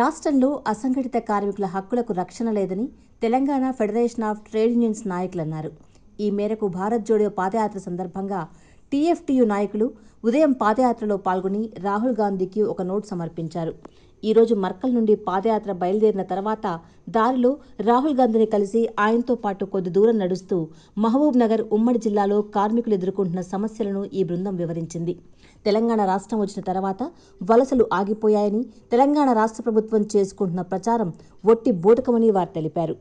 రాష్ట్రంలో అసంఘటిత కార్మికుల హక్కులకు రక్షణ లేదని Telangana federation of trade unions నాయకులు అన్నారు ఈ మేరకు భారత్ జోడో పాదయాత్ర సందర్భంగా టీఎఫ్టీయు నాయకులు ఉదయం పాదయాత్రలో పాల్గొని రాహుల్ గాంధీకి ఒక నోటు సమర్పించారు ఈరోజు మర్కల్ నుండి పాదయాత్ర బయలుదేరిన తర్వాత దారిలో రాహుల్ గాంధీని కలిసి ఆయనతో పాటు కొద్ది దూరం నడుస్తూ మహబూబ్ నగర్ ఉమ్మడి జిల్లాలో కార్మికులు ఎదుర్కొంటున్న సమస్యలను ఈ బృందం వివరించింది తెలంగాణ రాష్ట్రం వచ్చిన తర్వాత వలసలు ఆగిపోయాయని తెలంగాణ రాష్ట్ర ప్రభుత్వం చేసుకుంటున్న ప్రచారం ఒట్టి బూటకమని వారు తెలిపారు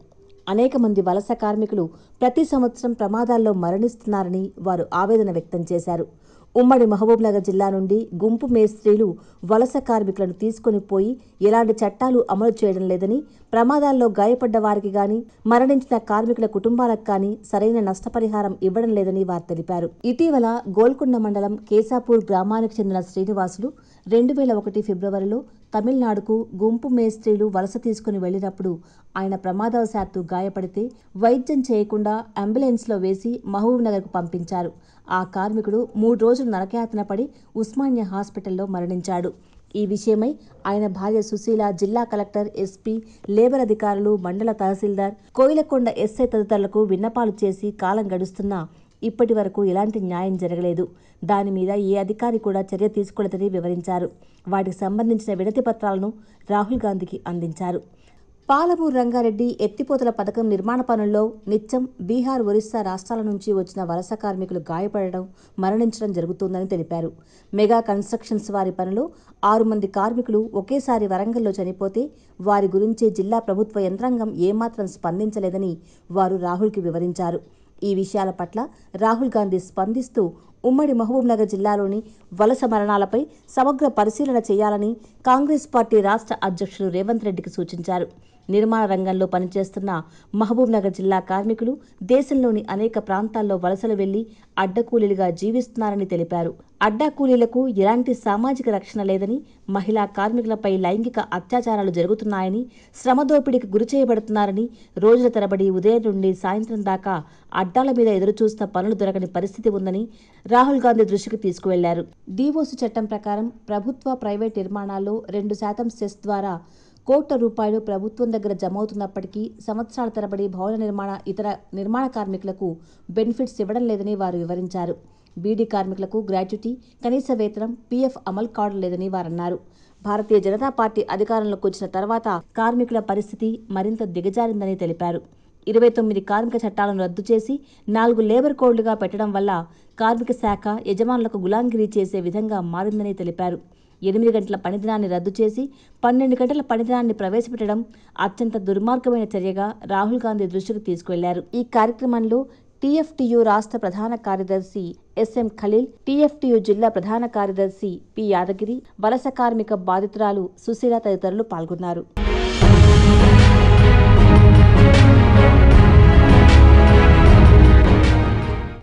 అనేక మంది వలస కార్మికులు ప్రతి సంవత్సరం ప్రమాదాల్లో మరణిస్తున్నారని వారు ఆవేదన వ్యక్తం చేశారు ఉమ్మడి మహబూబ్నగర్ జిల్లా నుండి గుంపు మేస్త్రీలు వలస కార్మికులను తీసుకుని పోయి ఎలాంటి చట్టాలు అమలు చేయడం లేదని ప్రమాదాల్లో గాయపడ్డ వారికి గాని మరణించిన కార్మికుల కుటుంబాలకు కానీ సరైన నష్టపరిహారం ఇవ్వడం లేదని వారు తెలిపారు ఇటీవల గోల్కొండ మండలం కేసాపూర్ గ్రామానికి చెందిన శ్రీనివాసులు రెండు వేల ఒకటి ఫిబ్రవరిలో తమిళనాడుకు గుంపు మేస్త్రీలు వలస తీసుకుని వెళ్లినప్పుడు ఆయన ప్రమాదవశాత్తు గాయపడితే వైద్యం చేయకుండా అంబులెన్స్లో వేసి మహబూబ్నగర్కు పంపించారు ఆ కార్మికుడు మూడు రోజులు రోజు నరకయాతన పడి ఉస్మానియా హాస్పిటల్లో మరణించాడు ఈ విషయమై ఆయన భార్య సుశీల జిల్లా కలెక్టర్ ఎస్పీ లేబర్ అధికారులు మండల తహసీల్దార్ కోయిలకొండ ఎస్ఐ తదితరులకు విన్నపాలు చేసి కాలం గడుస్తున్నా ఇప్పటి వరకు ఎలాంటి న్యాయం జరగలేదు దాని మీద ఏ అధికారి కూడా చర్య తీసుకోలేదని వివరించారు వాటికి సంబంధించిన వినతి పత్రాలను రాహుల్ గాంధీకి అందించారు పాలమూరు రంగారెడ్డి ఎత్తిపోతల పథకం నిర్మాణ పనుల్లో నిత్యం బీహార్ ఒరిస్సా రాష్ట్రాల నుంచి వచ్చిన వలస కార్మికులు గాయపడడం మరణించడం జరుగుతోందని తెలిపారు మెగా కన్స్ట్రక్షన్స్ వారి పనిలో ఆరు మంది కార్మికులు ఒకేసారి వరంగల్లో చనిపోతే వారి గురించి జిల్లా ప్రభుత్వ యంత్రాంగం ఏమాత్రం స్పందించలేదని వారు రాహుల్కి వివరించారు ఈ విషయాల పట్ల రాహుల్ గాంధీ స్పందిస్తూ ఉమ్మడి మహబూబ్నగర్ జిల్లాలోని వలస మరణాలపై సమగ్ర పరిశీలన చేయాలని కాంగ్రెస్ పార్టీ రాష్ట్ర అధ్యక్షులు రేవంత్ రెడ్డికి సూచించారు నిర్మాణ రంగంలో పనిచేస్తున్న మహబూబ్నగర్ జిల్లా కార్మికులు దేశంలోని అనేక ప్రాంతాల్లో వలసలు వెళ్లి అడ్డకూలీలుగా జీవిస్తున్నారని తెలిపారు అడ్డా కూలీలకు ఎలాంటి సామాజిక రక్షణ లేదని మహిళా కార్మికులపై లైంగిక అత్యాచారాలు జరుగుతున్నాయని శ్రమదోపిడికి గురి చేయబడుతున్నారని రోజుల తరబడి ఉదయం నుండి సాయంత్రం దాకా అడ్డాల మీద ఎదురుచూస్తున్న పనులు దొరకని పరిస్థితి ఉందని రాహుల్ గాంధీ దృష్టికి తీసుకువెళ్లారు డివోసు చట్టం ప్రకారం ప్రభుత్వ ప్రైవేట్ నిర్మాణాల్లో రెండు శాతం సెస్ ద్వారా కోట్ల రూపాయలు ప్రభుత్వం దగ్గర జమవుతున్నప్పటికీ సంవత్సరాల తరబడి భవన నిర్మాణ ఇతర నిర్మాణ కార్మికులకు బెనిఫిట్స్ ఇవ్వడం లేదని వారు వివరించారు బీడీ కార్మికులకు గ్రాట్యుటీ కనీస వేతనం పీఎఫ్ అమలు లేదని వారన్నారు భారతీయ జనతా పార్టీ అధికారంలోకి వచ్చిన తర్వాత కార్మికుల పరిస్థితి మరింత దిగజారిందని తెలిపారు ఇరవై తొమ్మిది కార్మిక చట్టాలను రద్దు చేసి నాలుగు లేబర్ కోడ్లుగా పెట్టడం వల్ల కార్మిక శాఖ యజమానులకు గులాంగిరీ చేసే విధంగా మారిందని తెలిపారు ఎనిమిది గంటల పనిదినాన్ని రద్దు చేసి పన్నెండు గంటల పనిదినాన్ని ప్రవేశపెట్టడం అత్యంత దుర్మార్గమైన చర్యగా రాహుల్ గాంధీ దృష్టికి తీసుకువెళ్లారు ఈ కార్యక్రమంలో టిఎఫ్టియు రాష్ట్ర ప్రధాన కార్యదర్శి ఎస్ఎం ఖలీల్ టీఎఫ్టీయూ జిల్లా ప్రధాన కార్యదర్శి పి యాదగిరి వలస కార్మిక బాధితురాలు సుశీల తదితరులు పాల్గొన్నారు